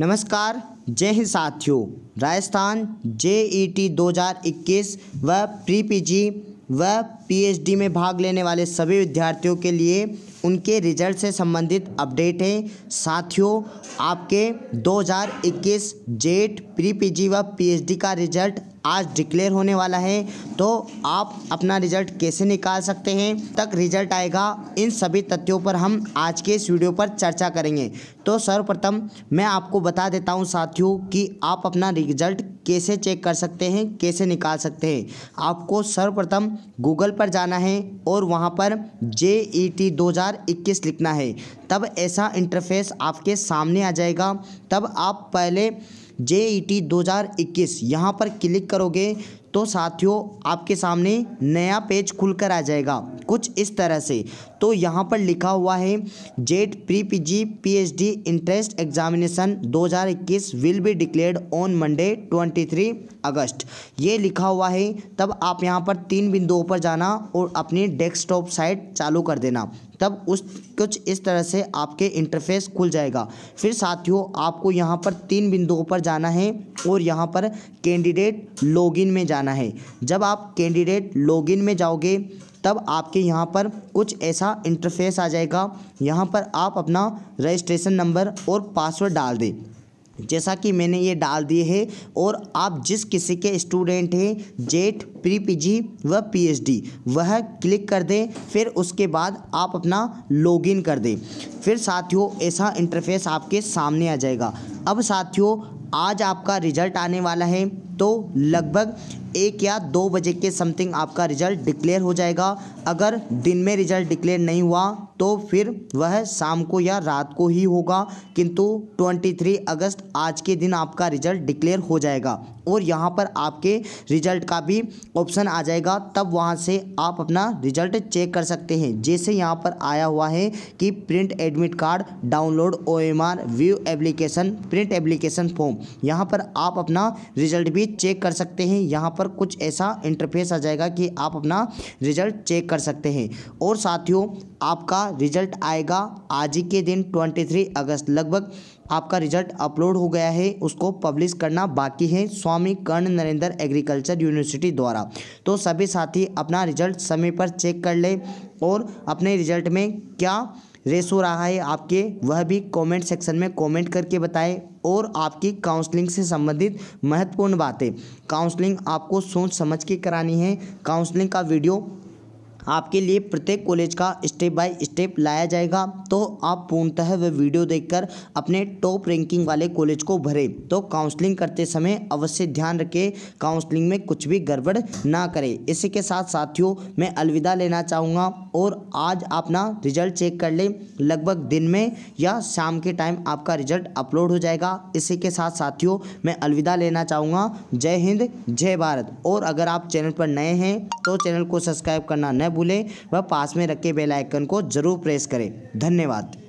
नमस्कार जय हिंद साथियों राजस्थान e जेईटी 2021 व प्री पी व पीएचडी में भाग लेने वाले सभी विद्यार्थियों के लिए उनके रिजल्ट से संबंधित अपडेट हैं साथियों आपके 2021 जेट प्री पी व पीएचडी का रिजल्ट आज डिक्लेयर होने वाला है तो आप अपना रिजल्ट कैसे निकाल सकते हैं तक रिजल्ट आएगा इन सभी तथ्यों पर हम आज के इस वीडियो पर चर्चा करेंगे तो सर्वप्रथम मैं आपको बता देता हूं साथियों कि आप अपना रिजल्ट कैसे चेक कर सकते हैं कैसे निकाल सकते हैं आपको सर्वप्रथम गूगल पर जाना है और वहां पर जे ई टी दो लिखना है तब ऐसा इंटरफेस आपके सामने आ जाएगा तब आप पहले जे ई टी दो हज़ार इक्कीस यहाँ पर क्लिक करोगे तो साथियों आपके सामने नया पेज खुलकर आ जाएगा कुछ इस तरह से तो यहाँ पर लिखा हुआ है JET pre P G P H D entrance examination 2021 will be declared on Monday 23 August ये लिखा हुआ है तब आप यहाँ पर तीन बिंदुओं पर जाना और अपनी डेस्कटॉप साइट चालू कर देना तब उस कुछ इस तरह से आपके इंटरफेस खुल जाएगा फिर साथियों आपको यहाँ पर तीन बिंदुओं पर जाना है और यहाँ पर कैंडिडेट लॉगिन में जाना है जब आप कैंडिडेट लॉगिन में जाओगे तब आपके यहाँ पर कुछ ऐसा इंटरफेस आ जाएगा यहाँ पर आप अपना रजिस्ट्रेशन नंबर और पासवर्ड डाल दें जैसा कि मैंने ये डाल दिए हैं और आप जिस किसी के स्टूडेंट हैं जेट प्री पीजी व पीएचडी वह क्लिक कर दें फिर उसके बाद आप अपना लॉगिन कर दें फिर साथियों ऐसा इंटरफेस आपके सामने आ जाएगा अब साथियों आज आपका रिजल्ट आने वाला है तो लगभग एक या दो बजे के समथिंग आपका रिजल्ट डिक्लेयर हो जाएगा अगर दिन में रिजल्ट डिक्लेयर नहीं हुआ तो फिर वह शाम को या रात को ही होगा किंतु 23 अगस्त आज के दिन आपका रिजल्ट डिक्लेयर हो जाएगा और यहाँ पर आपके रिजल्ट का भी ऑप्शन आ जाएगा तब वहाँ से आप अपना रिजल्ट चेक कर सकते हैं जैसे यहाँ पर आया हुआ है कि print admit card download O M R view application print application form यहाँ पर आप अपना रिजल्ट भी चेक कर सकते हैं यहाँ पर कुछ ऐसा इंटरफेस आ जाएगा कि आप अपना रिजल्ट चेक कर सकते हैं और साथियों आपका रिजल्ट आएगा आज ही के दिन 23 अगस्त लगभग आपका रिजल्ट अपलोड हो गया है उसको पब्लिश करना बाकी है स्वामी कर्ण नरेंद्र एग्रीकल्चर यूनिवर्सिटी द्वारा तो सभी साथी अपना रिजल्ट समय पर चेक कर ले और अपने रिजल्ट में क्या हो रहा है आपके वह भी कमेंट सेक्शन में कमेंट करके बताएं और आपकी काउंसलिंग से संबंधित महत्वपूर्ण बातें काउंसलिंग आपको सोच समझ के करानी है काउंसलिंग का वीडियो आपके लिए प्रत्येक कॉलेज का स्टेप बाय स्टेप लाया जाएगा तो आप पूर्णतः वह वीडियो देखकर अपने टॉप रैंकिंग वाले कॉलेज को भरें तो काउंसलिंग करते समय अवश्य ध्यान रखें काउंसलिंग में कुछ भी गड़बड़ ना करें इसी के साथ साथियों मैं अलविदा लेना चाहूँगा और आज अपना रिजल्ट चेक कर लें लगभग दिन में या शाम के टाइम आपका रिजल्ट अपलोड हो जाएगा इसी के साथ साथियों मैं अलविदा लेना चाहूँगा जय हिंद जय भारत और अगर आप चैनल पर नए हैं तो चैनल को सब्सक्राइब करना न भूलें व पास में रखे बेल आइकन को ज़रूर प्रेस करें धन्यवाद